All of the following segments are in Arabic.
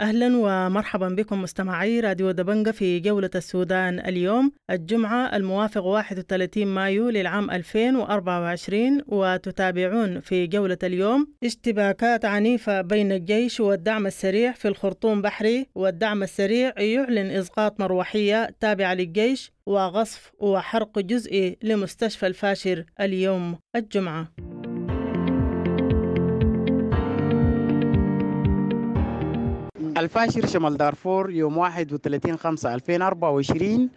أهلا ومرحبا بكم مستمعي راديو دبنجة في جولة السودان اليوم الجمعة الموافق 31 مايو للعام 2024 وتتابعون في جولة اليوم اشتباكات عنيفة بين الجيش والدعم السريع في الخرطوم بحري والدعم السريع يعلن إسقاط مروحية تابعة للجيش وغصف وحرق جزئي لمستشفى الفاشر اليوم الجمعة الفاشر شمال دارفور يوم 31 5 2024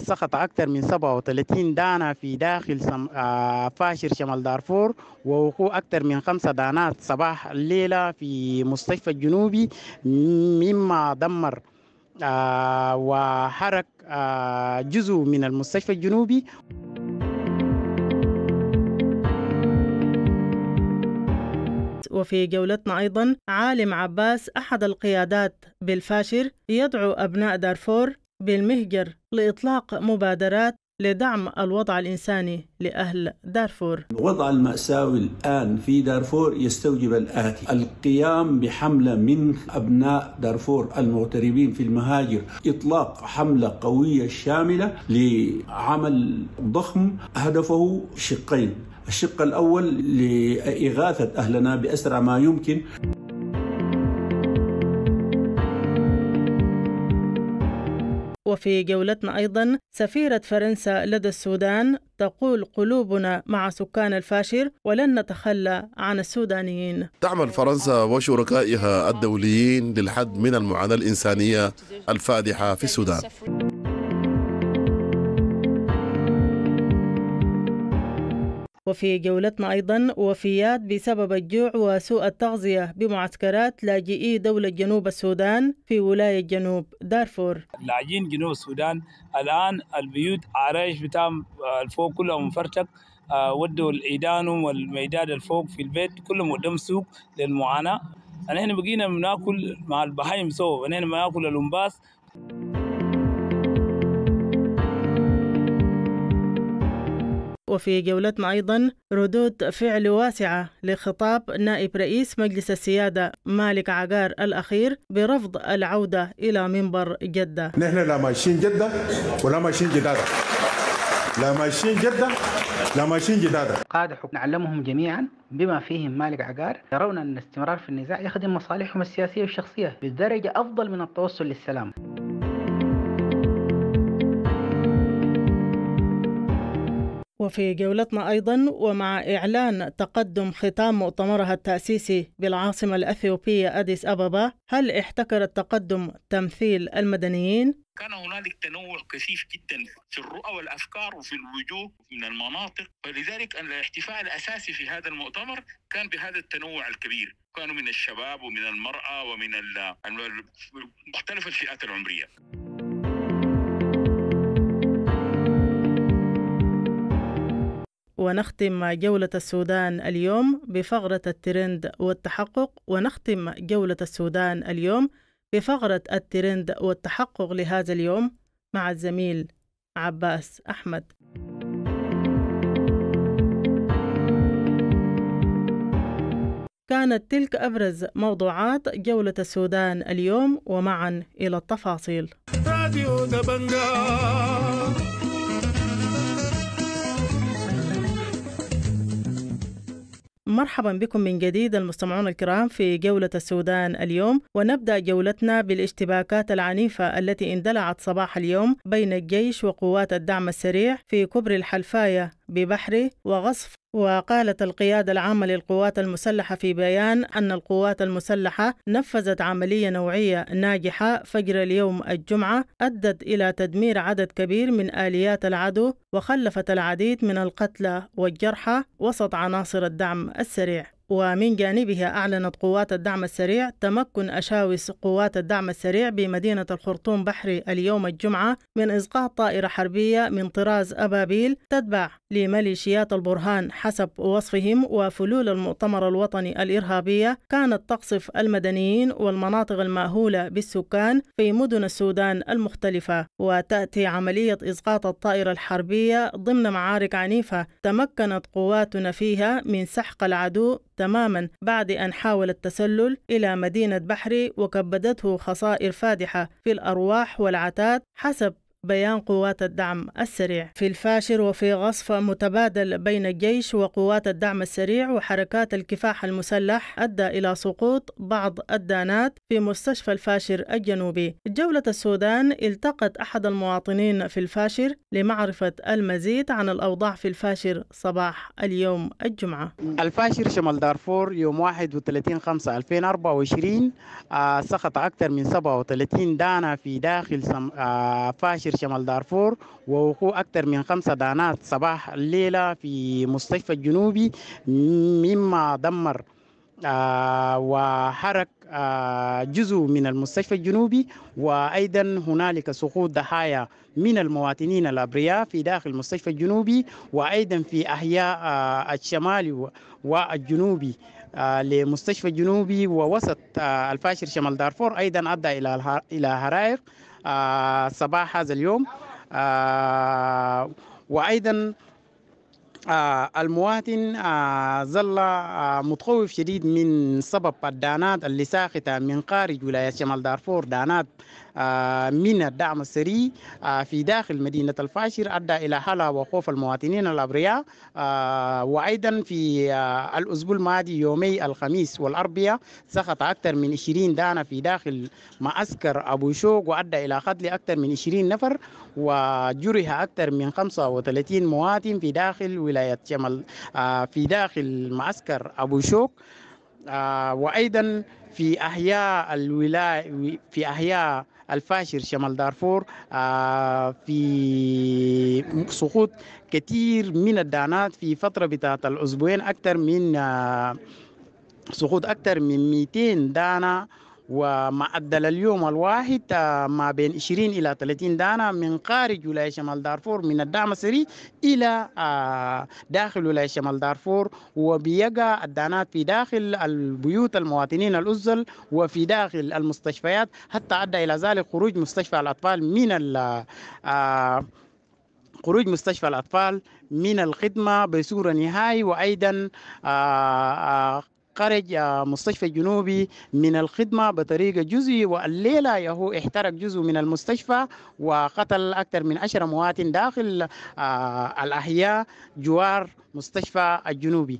سقط أكثر من 37 دانة في داخل آه، فاشر شمال دارفور ووقوع أكثر من خمسة دانات صباح الليلة في مستشفى الجنوبي مما دمر آه، وحرك آه، جزء من المستشفى الجنوبي وفي جولتنا أيضا عالم عباس أحد القيادات بالفاشر يدعو أبناء دارفور بالمهجر لإطلاق مبادرات لدعم الوضع الإنساني لأهل دارفور الوضع المأساوي الآن في دارفور يستوجب الآتي القيام بحملة من أبناء دارفور المغتربين في المهاجر إطلاق حملة قوية شاملة لعمل ضخم هدفه شقين الشق الأول لإغاثة أهلنا بأسرع ما يمكن وفي جولتنا أيضا سفيرة فرنسا لدى السودان تقول قلوبنا مع سكان الفاشر ولن نتخلى عن السودانيين تعمل فرنسا وشركائها الدوليين للحد من المعاناة الإنسانية الفادحة في السودان وفي جولتنا أيضا وفيات بسبب الجوع وسوء التغذية بمعسكرات لاجئي دولة جنوب السودان في ولاية جنوب دارفور لاجئين جنوب السودان الآن البيوت عرايش بتام آه، الفوق كلها منفرتك آه، ودوا الإيدانهم والميداد الفوق في البيت كلهم قدام سوق للمعاناة نحن بقينا بناكل مع البهايم سوا ونحن ناكل الأنباس وفي جولتنا أيضا ردود فعل واسعة لخطاب نائب رئيس مجلس السيادة مالك عقار الأخير برفض العودة إلى منبر جدة نحن لا ماشيين جدة ولا ماشيين جدادة لا ماشيين جدة لا ماشيين جدادة قاد حكم نعلمهم جميعا بما فيهم مالك عقار يرون أن الاستمرار في النزاع يخدم مصالحهم السياسية والشخصية بالدرجة أفضل من التوصل للسلام وفي جولتنا أيضا ومع إعلان تقدم ختام مؤتمرها التأسيسي بالعاصمة الأثيوبية أديس أبابا هل احتكر التقدم تمثيل المدنيين؟ كان هنالك تنوع كثيف جدا في الرؤى والافكار وفي الوجوه من المناطق فلذلك الاحتفاء الاساسي في هذا المؤتمر كان بهذا التنوع الكبير كانوا من الشباب ومن المراه ومن مختلف الفئات العمريه ونختم جولة السودان اليوم بفقرة الترند والتحقق ونختم جولة السودان اليوم بفقرة الترند والتحقق لهذا اليوم مع الزميل عباس أحمد كانت تلك أبرز موضوعات جولة السودان اليوم ومعا إلى التفاصيل راديو مرحبا بكم من جديد المستمعون الكرام في جولة السودان اليوم ونبدأ جولتنا بالاشتباكات العنيفة التي اندلعت صباح اليوم بين الجيش وقوات الدعم السريع في كبر الحلفاية ببحره وغصف وقالت القيادة العامة للقوات المسلحة في بيان أن القوات المسلحة نفذت عملية نوعية ناجحة فجر اليوم الجمعة أدت إلى تدمير عدد كبير من آليات العدو وخلفت العديد من القتلى والجرحى وسط عناصر الدعم السريع ومن جانبها أعلنت قوات الدعم السريع تمكن أشاوس قوات الدعم السريع بمدينة الخرطوم بحري اليوم الجمعة من إسقاط طائرة حربية من طراز أبابيل تتبع لميليشيات البرهان حسب وصفهم وفلول المؤتمر الوطني الإرهابية كانت تقصف المدنيين والمناطق المأهولة بالسكان في مدن السودان المختلفة وتأتي عملية إسقاط الطائرة الحربية ضمن معارك عنيفة تمكنت قواتنا فيها من سحق العدو تماما بعد أن حاول التسلل إلى مدينة بحري وكبدته خسائر فادحة في الأرواح والعتاد حسب بيان قوات الدعم السريع في الفاشر وفي غصف متبادل بين الجيش وقوات الدعم السريع وحركات الكفاح المسلح أدى إلى سقوط بعض الدانات في مستشفى الفاشر الجنوبي جولة السودان التقت أحد المواطنين في الفاشر لمعرفة المزيد عن الأوضاع في الفاشر صباح اليوم الجمعة الفاشر شمال دارفور يوم 31 5 2024 سقط أكثر من 37 دانة في داخل آه، فاشر ينتشر شمال دارفور ووقوع أكثر من خمسة دانات صباح الليلة في مستشفى الجنوبي مما دمر آه، وحرك آه، جزء من المستشفى الجنوبي وأيضا هنالك سقوط ضحايا من المواطنين الأبرياء في داخل المستشفى الجنوبي وأيضا في أحياء آه، الشمالي والجنوبي لمستشفى الجنوبي ووسط الفاشر شمال دارفور أيضا أدى إلى إلى هرائق آه، صباح هذا اليوم آه، وأيضا آه، المواطن ظل متخوف شديد من سبب الدانات اللي ساقطة من خارج ولاية شمال دارفور دانات آه، من الدعم السري آه، في داخل مدينة الفاشر أدى إلى حالة وخوف المواطنين الأبرياء آه، وأيضا في الأسبوع الماضي يومي الخميس والأربعاء سقط أكثر من 20 دانة في داخل معسكر أبو شوق وأدى إلى قتل أكثر من 20 نفر وجرح أكثر من 35 مواطن في داخل ولاية شمال في داخل معسكر أبو شوق وأيضا في أحياء الولاية في أحياء الفاشر شمال دارفور آه، في سقوط كثير من الدانات في فترة بتاعت الأسبوعين أكثر من آه، سقوط أكثر من 200 دانة ومعدل اليوم الواحد آه، ما بين 20 إلى 30 دانة من خارج ولاية شمال دارفور من الدعم السري إلى آه، داخل ولاية شمال دارفور وبيقى الدانات في داخل البيوت المواطنين الأزل وفي داخل المستشفيات حتى أدى إلى ذلك خروج مستشفى الأطفال من آه، خروج مستشفى الأطفال من الخدمة بصورة نهائية وأيضا خرج آه، مستشفى الجنوبي من الخدمة بطريقة جزئية والليلة يهو احترق جزء من المستشفى وقتل أكثر من 10 مواطن داخل آه، الأحياء جوار مستشفى الجنوبي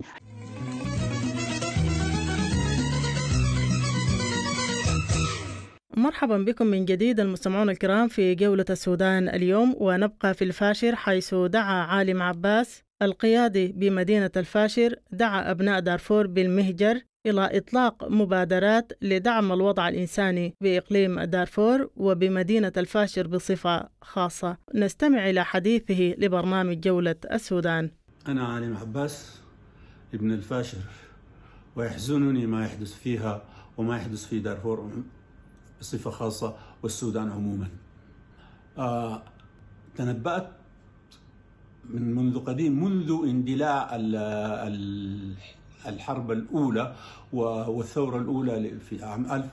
مرحبا بكم من جديد المستمعون الكرام في جولة السودان اليوم ونبقى في الفاشر حيث دعا عالم عباس القيادي بمدينة الفاشر دعا أبناء دارفور بالمهجر إلى إطلاق مبادرات لدعم الوضع الإنساني بإقليم دارفور وبمدينة الفاشر بصفة خاصة نستمع إلى حديثه لبرنامج جولة السودان أنا عالم عباس ابن الفاشر ويحزنني ما يحدث فيها وما يحدث في دارفور بصفة خاصة والسودان عموما آه تنبأت من منذ قديم منذ اندلاع الحرب الأولى والثورة الأولى في عام 1000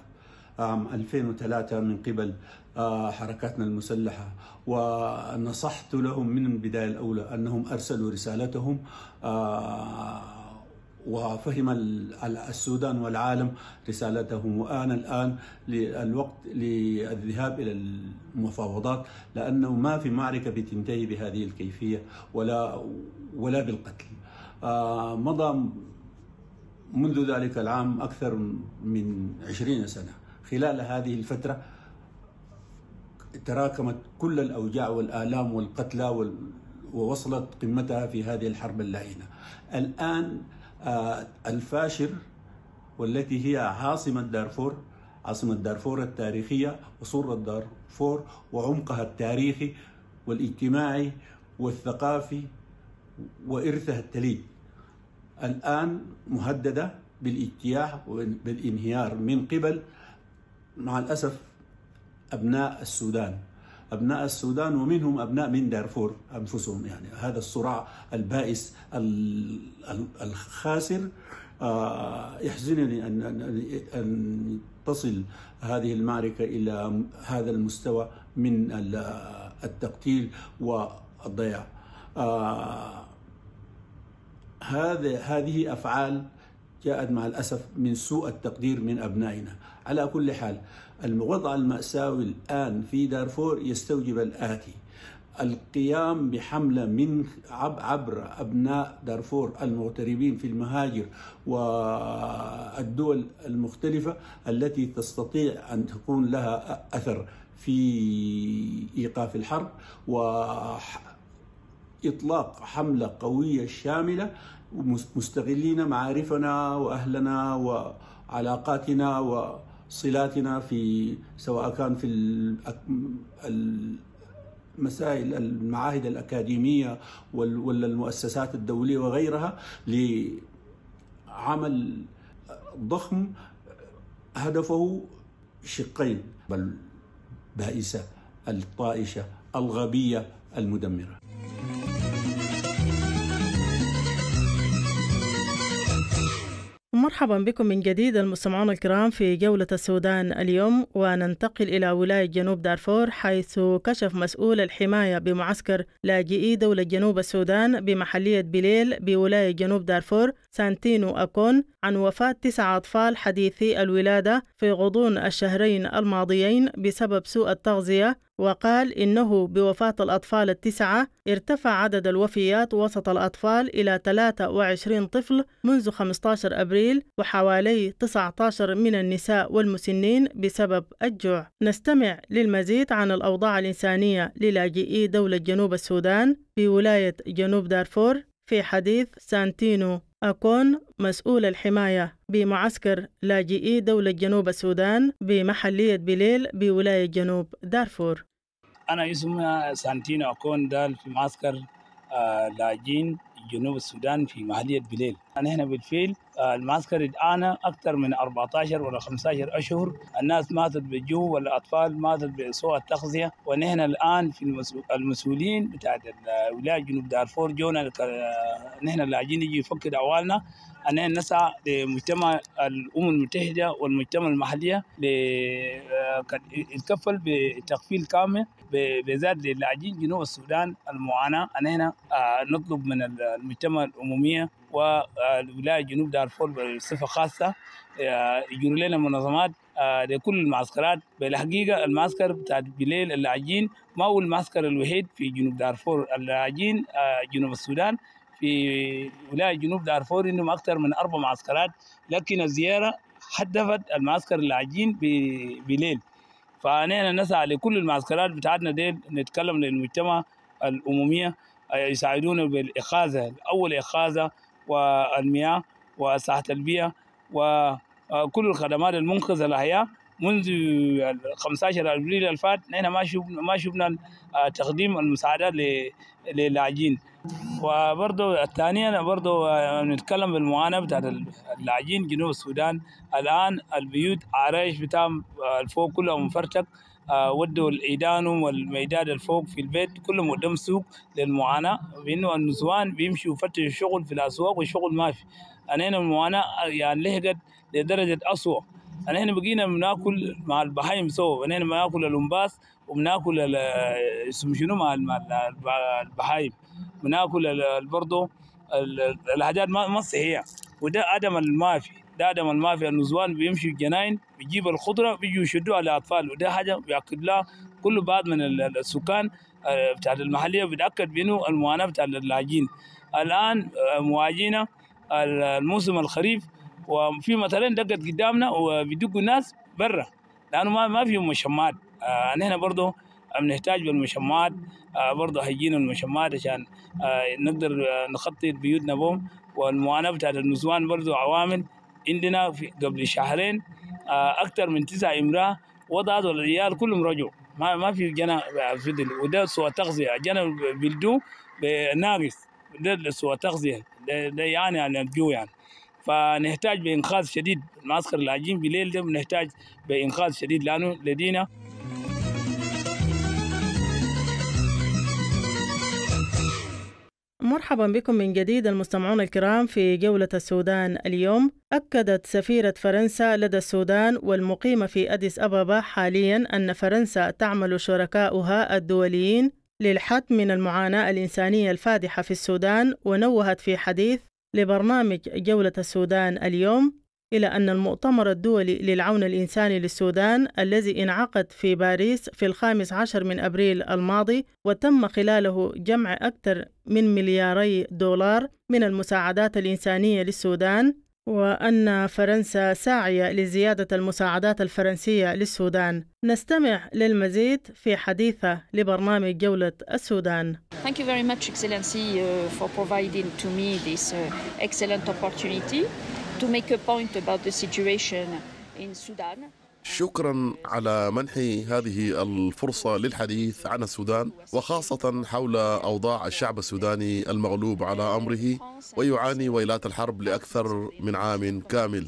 عام 2003 من قبل آه، حركاتنا المسلحة ونصحت لهم من البداية الأولى أنهم أرسلوا رسالتهم آه، وفهم السودان والعالم رسالته وآن الآن للوقت للذهاب إلى المفاوضات لأنه ما في معركة بتنتهي بهذه الكيفية ولا ولا بالقتل آه، مضى منذ ذلك العام أكثر من عشرين سنة خلال هذه الفترة تراكمت كل الأوجاع والآلام والقتلى ووصلت قمتها في هذه الحرب اللعينة الآن آه، الفاشر والتي هي عاصمة دارفور عاصمة دارفور التاريخية وصورة دارفور وعمقها التاريخي والاجتماعي والثقافي وإرثها التليد الآن مهددة بالاجتياح وبالانهيار من قبل مع الأسف أبناء السودان أبناء السودان ومنهم أبناء من دارفور أنفسهم يعني هذا الصراع البائس الخاسر آه، يحزنني أن أن تصل هذه المعركة إلى هذا المستوى من التقتيل والضياع آه، هذا هذه أفعال جاءت مع الأسف من سوء التقدير من أبنائنا على كل حال الوضع المأساوي الآن في دارفور يستوجب الآتي القيام بحملة من عبر أبناء دارفور المغتربين في المهاجر والدول المختلفة التي تستطيع أن تكون لها أثر في إيقاف الحرب و إطلاق حملة قوية شاملة مستغلين معارفنا وأهلنا وعلاقاتنا و صلاتنا في سواء كان في المسائل المعاهد الأكاديمية ولا المؤسسات الدولية وغيرها لعمل ضخم هدفه شقين بل بائسة الطائشة الغبية المدمرة مرحبا بكم من جديد المستمعون الكرام في جولة السودان اليوم وننتقل إلى ولاية جنوب دارفور حيث كشف مسؤول الحماية بمعسكر لاجئي دولة جنوب السودان بمحلية بليل بولاية جنوب دارفور سانتينو أكون عن وفاة تسعة أطفال حديثي الولادة في غضون الشهرين الماضيين بسبب سوء التغذية وقال إنه بوفاة الأطفال التسعة ارتفع عدد الوفيات وسط الأطفال إلى 23 طفل منذ 15 أبريل وحوالي 19 من النساء والمسنين بسبب الجوع نستمع للمزيد عن الأوضاع الإنسانية للاجئي دولة جنوب السودان في ولاية جنوب دارفور في حديث سانتينو أكون مسؤول الحماية بمعسكر لاجئي دولة جنوب السودان بمحلية بليل بولاية جنوب دارفور أنا اسمي سانتينو أكون دال في معسكر آه، لاجئين جنوب السودان في مهدية بليل نحن بالفيل آه، المعسكر الآن أكثر من 14 ولا 15 أشهر الناس ماتت بالجوع والأطفال ماتت بسوء التغذية ونحن الآن في المسؤولين بتاعت ولاية جنوب دارفور جونا آه، نحن لاجئين يجي يفكر أعوالنا أنا نسعى لمجتمع الأمم المتحدة والمجتمع المحلية للكفل آه، بتقفيل كامل بذات للاجئين جنوب السودان المعاناة أنا هنا آه، نطلب من المجتمع الأممية والولاية آه، جنوب دارفور بصفة خاصة يجروا لنا منظمات لكل المعسكرات بالحقيقة المعسكر بتاع بليل اللاجئين ما هو المعسكر الوحيد في جنوب دارفور اللاجئين جنوب السودان في ولايه جنوب دارفور انهم اكثر من اربع معسكرات لكن الزياره حدفت المعسكر العجين بليل فانا نسعى لكل المعسكرات بتاعتنا دي نتكلم للمجتمع الاموميه آه، يساعدونا بالاخاذه اول اخاذه والمياه وصحه البيئه وكل آه، الخدمات المنقذه للحياه منذ 15 ابريل الفات نحن ما شفنا ما شفنا آه، تقديم المساعدات للاعجين وبرضه الثانية برضه نتكلم بالمعاناه بتاعت اللاجئين جنوب السودان الان البيوت عرايش بتاعهم الفوق كلها منفرتك آه، ودوا الايدانهم والميداد الفوق في البيت كلهم قدام سوق للمعاناه بانه النسوان بيمشوا يفتشوا الشغل في الاسواق والشغل ما في انا المعاناه يعني لهجت لدرجه اسوء انا هنا بقينا بناكل مع البهايم سوا انا هنا بناكل الامباس وبناكل شنو مع البهايم بناكل برضه الحاجات ما صحيه وده عدم المافي ده عدم المافي النزوان بيمشوا الجناين بيجيب الخضره بيجوا يشدوها للاطفال وده حاجه بياكد لها كل بعض من السكان آه، بتاع المحليه بيتاكد بانه المعاناه بتاع اللاجئين الان آه، مواجهنا الموسم الخريف وفي مثلا دقت قدامنا وبيدقوا ناس برا لانه ما ما فيهم شماد آه نحن برضه بنحتاج آه، بالمشمات آه، برضه هيجينا المشمات عشان آه، نقدر نخطط بيوتنا بهم والمعاناه بتاعت النسوان برضه عوامل عندنا في قبل شهرين اكثر من تسع امراه وضعت والعيال كلهم رجعوا ما ما في جنا فضل وده سوى تغذيه جنا بلدو ناقص ده سوى تغذيه ده يعني على يعني الجوع يعني فنحتاج بانقاذ شديد المعسكر العجين بليل ده بنحتاج بانقاذ شديد لانه لدينا مرحبا بكم من جديد المستمعون الكرام في جولة السودان اليوم أكدت سفيرة فرنسا لدى السودان والمقيمة في أديس أبابا حاليا أن فرنسا تعمل شركاؤها الدوليين للحد من المعاناة الإنسانية الفادحة في السودان ونوهت في حديث لبرنامج جولة السودان اليوم إلى أن المؤتمر الدولي للعون الإنساني للسودان الذي انعقد في باريس في الخامس عشر من أبريل الماضي وتم خلاله جمع أكثر من ملياري دولار من المساعدات الإنسانية للسودان وأن فرنسا ساعية لزيادة المساعدات الفرنسية للسودان نستمع للمزيد في حديثة لبرنامج جولة السودان Thank you very much, Excellency, uh, for providing to me this uh, excellent opportunity. to make a point about the situation in Sudan. شكرا على منحي هذه الفرصة للحديث عن السودان وخاصة حول أوضاع الشعب السوداني المغلوب على أمره ويعاني ويلات الحرب لأكثر من عام كامل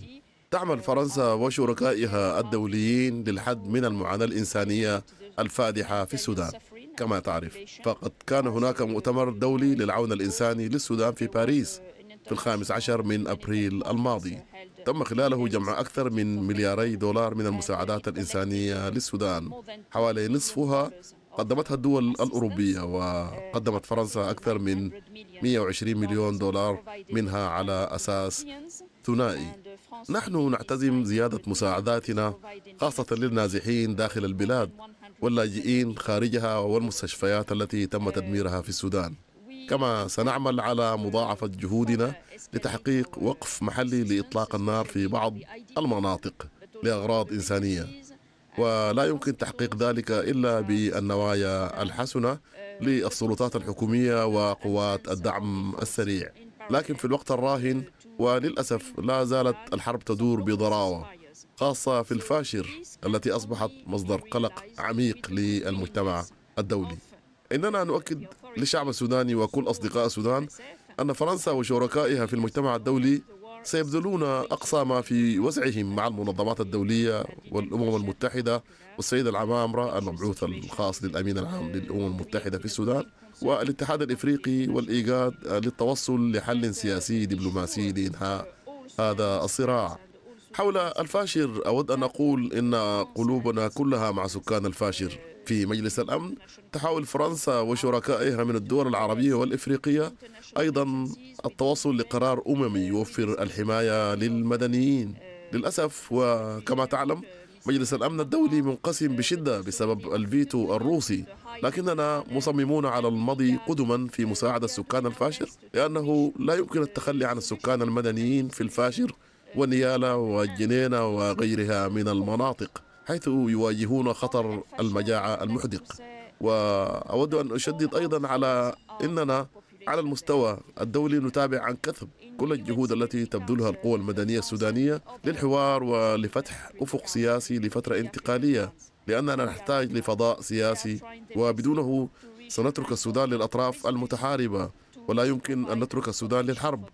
تعمل فرنسا وشركائها الدوليين للحد من المعاناة الإنسانية الفادحة في السودان كما تعرف فقد كان هناك مؤتمر دولي للعون الإنساني للسودان في باريس في الخامس عشر من أبريل الماضي تم خلاله جمع أكثر من ملياري دولار من المساعدات الإنسانية للسودان حوالي نصفها قدمتها الدول الأوروبية وقدمت فرنسا أكثر من 120 مليون دولار منها على أساس ثنائي نحن نعتزم زيادة مساعداتنا خاصة للنازحين داخل البلاد واللاجئين خارجها والمستشفيات التي تم تدميرها في السودان كما سنعمل على مضاعفة جهودنا لتحقيق وقف محلي لإطلاق النار في بعض المناطق لأغراض إنسانية ولا يمكن تحقيق ذلك إلا بالنوايا الحسنة للسلطات الحكومية وقوات الدعم السريع لكن في الوقت الراهن وللأسف لا زالت الحرب تدور بضراوة خاصة في الفاشر التي أصبحت مصدر قلق عميق للمجتمع الدولي إننا نؤكد للشعب السوداني وكل أصدقاء السودان أن فرنسا وشركائها في المجتمع الدولي سيبذلون أقصى ما في وسعهم مع المنظمات الدولية والأمم المتحدة والسيدة العمامرة المبعوث الخاص للأمين العام للأمم المتحدة في السودان والاتحاد الإفريقي والإيجاد للتوصل لحل سياسي دبلوماسي لإنهاء هذا الصراع حول الفاشر أود أن أقول إن قلوبنا كلها مع سكان الفاشر في مجلس الأمن تحاول فرنسا وشركائها من الدول العربية والإفريقية أيضا التوصل لقرار أممي يوفر الحماية للمدنيين للأسف وكما تعلم مجلس الأمن الدولي منقسم بشدة بسبب الفيتو الروسي لكننا مصممون على المضي قدما في مساعدة السكان الفاشر لأنه لا يمكن التخلي عن السكان المدنيين في الفاشر والنيالة والجنينة وغيرها من المناطق حيث يواجهون خطر المجاعة المحدق وأود أن أشدد أيضا على أننا على المستوى الدولي نتابع عن كثب كل الجهود التي تبذلها القوى المدنية السودانية للحوار ولفتح أفق سياسي لفترة انتقالية لأننا نحتاج لفضاء سياسي وبدونه سنترك السودان للأطراف المتحاربة ولا يمكن أن نترك السودان للحرب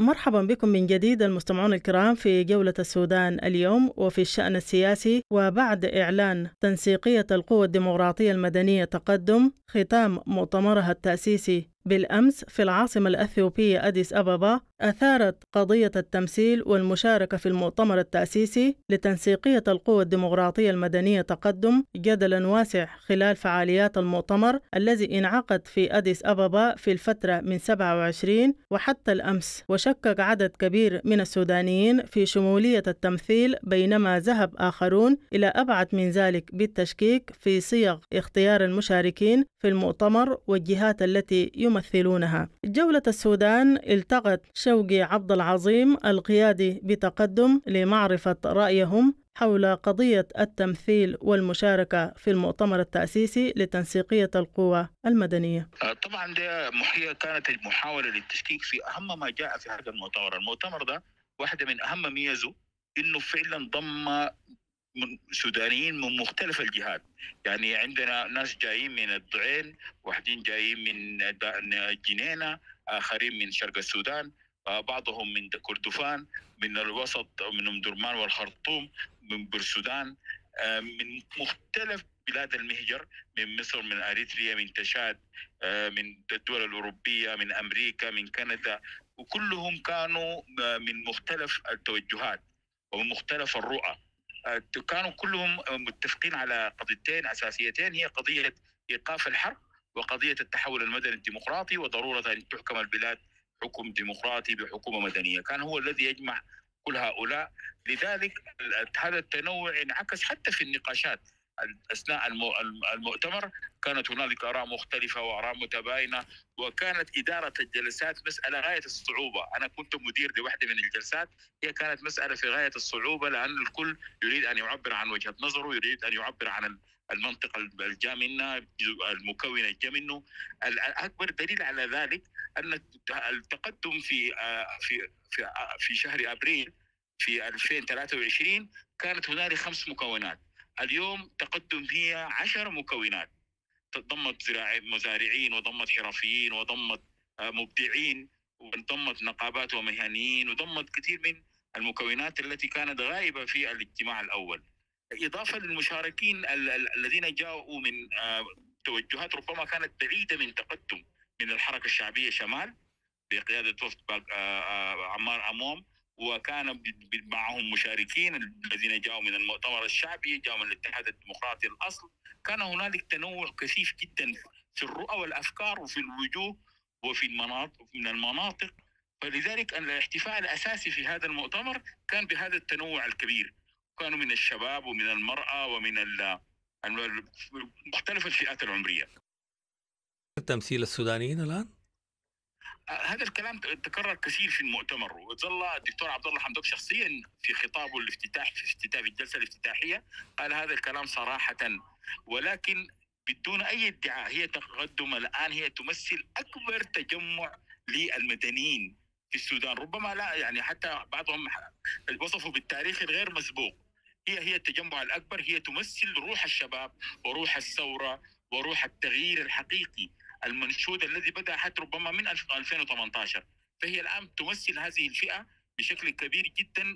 مرحبا بكم من جديد المستمعون الكرام في جولة السودان اليوم وفي الشأن السياسي وبعد إعلان تنسيقية القوى الديمقراطية المدنية تقدم ختام مؤتمرها التأسيسي بالأمس في العاصمة الأثيوبية أديس أبابا أثارت قضية التمثيل والمشاركة في المؤتمر التأسيسي لتنسيقية القوى الديمقراطية المدنية تقدم جدلا واسع خلال فعاليات المؤتمر الذي انعقد في أديس أبابا في الفترة من 27 وحتى الأمس وشكك عدد كبير من السودانيين في شمولية التمثيل بينما ذهب آخرون إلى أبعد من ذلك بالتشكيك في صيغ اختيار المشاركين في المؤتمر والجهات التي يمثلونها جولة السودان التقت شوقي عبد العظيم القيادي بتقدم لمعرفة رأيهم حول قضية التمثيل والمشاركة في المؤتمر التأسيسي لتنسيقية القوى المدنية آه، طبعا ده محية كانت المحاولة للتشكيك في أهم ما جاء في هذا المؤتمر المؤتمر ده واحدة من أهم ميزه انه فعلا ضم سودانيين من مختلف الجهات يعني عندنا ناس جايين من الضعين واحدين جايين من جنينة آخرين من شرق السودان بعضهم من كردفان من الوسط من أم درمان والخرطوم من برسودان آه، من مختلف بلاد المهجر من مصر من اريتريا من تشاد آه، من الدول الاوروبيه من امريكا من كندا وكلهم كانوا آه، من مختلف التوجهات ومن مختلف الرؤى آه، كانوا كلهم متفقين على قضيتين اساسيتين هي قضيه ايقاف الحرب وقضيه التحول المدني الديمقراطي وضروره ان تحكم البلاد حكم ديمقراطي بحكومه مدنيه، كان هو الذي يجمع كل هؤلاء، لذلك هذا التنوع انعكس حتى في النقاشات اثناء المؤتمر كانت هنالك اراء مختلفه واراء متباينه وكانت اداره الجلسات مساله غايه الصعوبه، انا كنت مدير لوحده من الجلسات هي كانت مساله في غايه الصعوبه لان الكل يريد ان يعبر عن وجهه نظره، يريد ان يعبر عن المنطقه الجامنه المكونه الجامنه، الاكبر دليل على ذلك ان التقدم في آه، في في آه، في شهر ابريل في 2023 كانت هنالك خمس مكونات اليوم تقدم هي عشر مكونات ضمت زراعي مزارعين وضمت حرفيين وضمت آه، مبدعين وضمت نقابات ومهنيين وضمت كثير من المكونات التي كانت غائبة في الاجتماع الأول إضافة للمشاركين الذين جاءوا من آه، توجهات ربما كانت بعيدة من تقدم من الحركة الشعبية شمال بقيادة وفد آه، عمار أموم وكان معهم مشاركين الذين جاءوا من المؤتمر الشعبي جاءوا من الاتحاد الديمقراطي الأصل كان هنالك تنوع كثيف جدا في الرؤى والأفكار وفي الوجوه وفي المناطق من المناطق فلذلك الاحتفاء الأساسي في هذا المؤتمر كان بهذا التنوع الكبير كانوا من الشباب ومن المرأة ومن مختلف الفئات العمرية التمثيل السودانيين الآن؟ هذا الكلام تكرر كثير في المؤتمر وظل الدكتور عبد الله حمدوك شخصيا في خطابه الافتتاح في افتتاح الجلسه الافتتاحيه قال هذا الكلام صراحه ولكن بدون اي ادعاء هي تقدم الان هي تمثل اكبر تجمع للمدنيين في السودان ربما لا يعني حتى بعضهم وصفوا بالتاريخ الغير مسبوق هي هي التجمع الاكبر هي تمثل روح الشباب وروح الثوره وروح التغيير الحقيقي المنشود الذي بدأ حتى ربما من 2018 فهي الآن تمثل هذه الفئة بشكل كبير جدا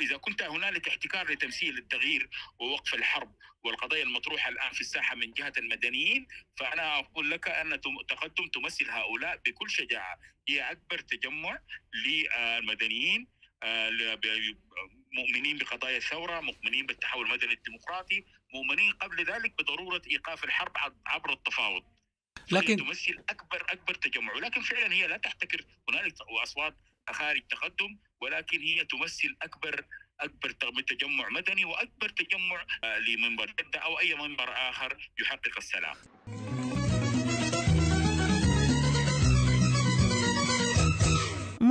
إذا كنت هنالك احتكار لتمثيل التغيير ووقف الحرب والقضايا المطروحة الآن في الساحة من جهة المدنيين فأنا أقول لك أن تقدم تمثل هؤلاء بكل شجاعة هي أكبر تجمع للمدنيين آه، مؤمنين بقضايا الثورة مؤمنين بالتحول المدني الديمقراطي مؤمنين قبل ذلك بضرورة إيقاف الحرب عبر التفاوض طيب، لكن تمثل اكبر اكبر تجمع ولكن فعلا هي لا تحتكر هنالك اصوات خارج تقدم ولكن هي تمثل اكبر اكبر تجمع مدني واكبر تجمع آه، لمنبر جده او اي منبر اخر يحقق السلام.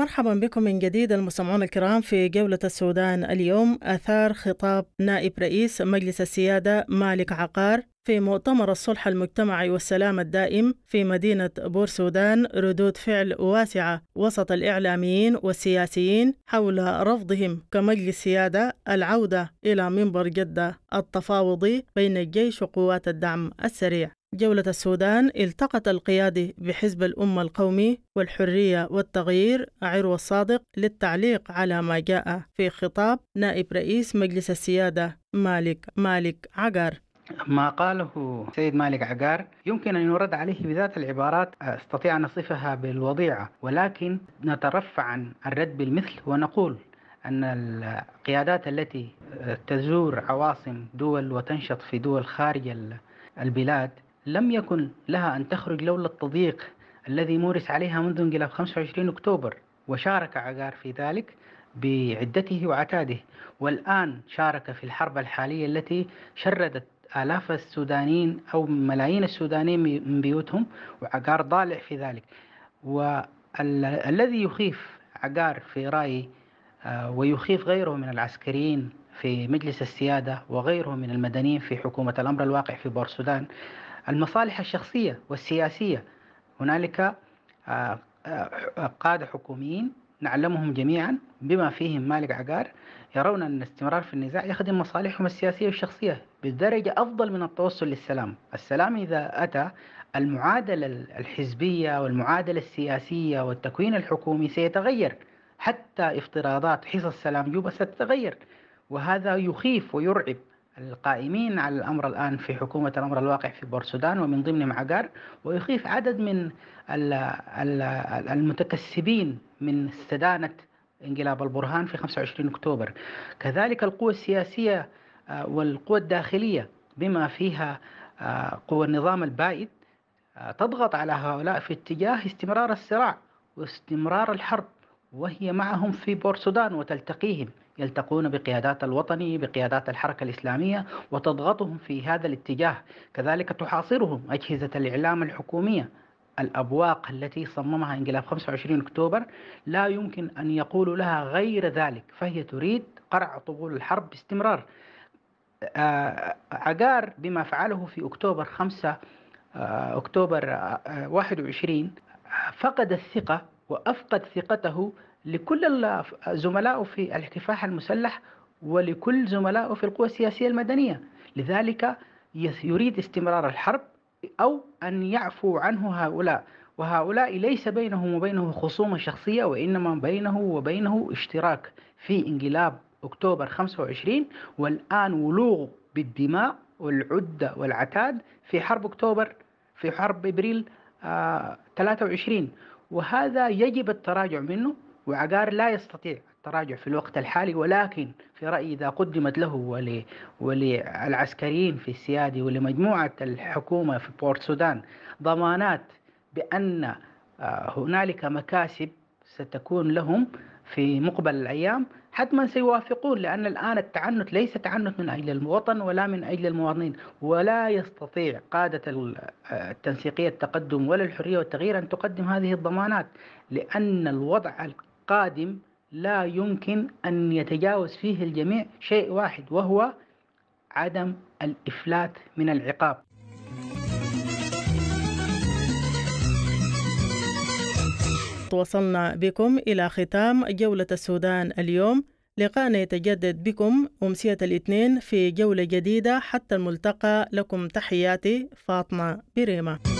مرحبا بكم من جديد المستمعون الكرام في جولة السودان اليوم أثار خطاب نائب رئيس مجلس السيادة مالك عقار في مؤتمر الصلح المجتمعي والسلام الدائم في مدينة بور سودان ردود فعل واسعة وسط الإعلاميين والسياسيين حول رفضهم كمجلس سيادة العودة إلى منبر جدة التفاوضي بين الجيش وقوات الدعم السريع جولة السودان التقط القيادي بحزب الأمة القومي والحرية والتغيير عروة الصادق للتعليق على ما جاء في خطاب نائب رئيس مجلس السيادة مالك مالك عقار ما قاله سيد مالك عقار يمكن أن يرد عليه بذات العبارات أستطيع أن أصفها بالوضيعة ولكن نترفع عن الرد بالمثل ونقول أن القيادات التي تزور عواصم دول وتنشط في دول خارج البلاد لم يكن لها أن تخرج لولا التضييق الذي مورس عليها منذ انقلاب 25 أكتوبر وشارك عقار في ذلك بعدته وعتاده والآن شارك في الحرب الحالية التي شردت آلاف السودانيين أو ملايين السودانيين من بيوتهم وعقار ضالع في ذلك والذي يخيف عقار في رأيي آه، ويخيف غيره من العسكريين في مجلس السيادة وغيره من المدنيين في حكومة الأمر الواقع في بورسودان المصالح الشخصية والسياسية هنالك آه، آه، قادة حكوميين نعلمهم جميعا بما فيهم مالك عقار يرون أن الاستمرار في النزاع يخدم مصالحهم السياسية والشخصية بالدرجة أفضل من التوصل للسلام السلام إذا أتى المعادلة الحزبية والمعادلة السياسية والتكوين الحكومي سيتغير حتى افتراضات حصص السلام جوبا ستتغير وهذا يخيف ويرعب القائمين على الأمر الآن في حكومة الأمر الواقع في بورسودان ومن ضمن معقار ويخيف عدد من المتكسبين من استدانة انقلاب البرهان في 25 أكتوبر كذلك القوى السياسية آه، والقوى الداخلية بما فيها آه، قوى النظام البائد آه، تضغط على هؤلاء في اتجاه استمرار الصراع واستمرار الحرب وهي معهم في بورسودان وتلتقيهم يلتقون بقيادات الوطني بقيادات الحركة الإسلامية وتضغطهم في هذا الاتجاه كذلك تحاصرهم أجهزة الإعلام الحكومية الأبواق التي صممها انقلاب 25 أكتوبر لا يمكن أن يقولوا لها غير ذلك فهي تريد قرع طبول الحرب باستمرار آه، عقار بما فعله في أكتوبر 5 آه، أكتوبر 21 آه، فقد الثقة وأفقد ثقته لكل زملائه في الكفاح المسلح ولكل زملائه في القوى السياسية المدنية لذلك يريد استمرار الحرب أو أن يعفو عنه هؤلاء وهؤلاء ليس بينهم وبينه خصومة شخصية وإنما بينه وبينه اشتراك في انقلاب أكتوبر 25 والآن ولوغ بالدماء والعدة والعتاد في حرب أكتوبر في حرب إبريل آه 23 وهذا يجب التراجع منه وعقار لا يستطيع التراجع في الوقت الحالي ولكن في رأيي إذا قدمت له وللعسكريين في السيادي ولمجموعة الحكومة في بورت سودان ضمانات بأن آه، هنالك مكاسب ستكون لهم في مقبل الأيام حتما سيوافقون لأن الآن التعنت ليس تعنت من أجل الوطن ولا من أجل المواطنين ولا يستطيع قادة التنسيقية التقدم ولا الحرية والتغيير أن تقدم هذه الضمانات لأن الوضع القادم لا يمكن أن يتجاوز فيه الجميع شيء واحد وهو عدم الإفلات من العقاب وقد وصلنا بكم إلى ختام جولة السودان اليوم لقاءنا يتجدد بكم أمسية الاثنين في جولة جديدة حتى الملتقى لكم تحياتي فاطمة بريمة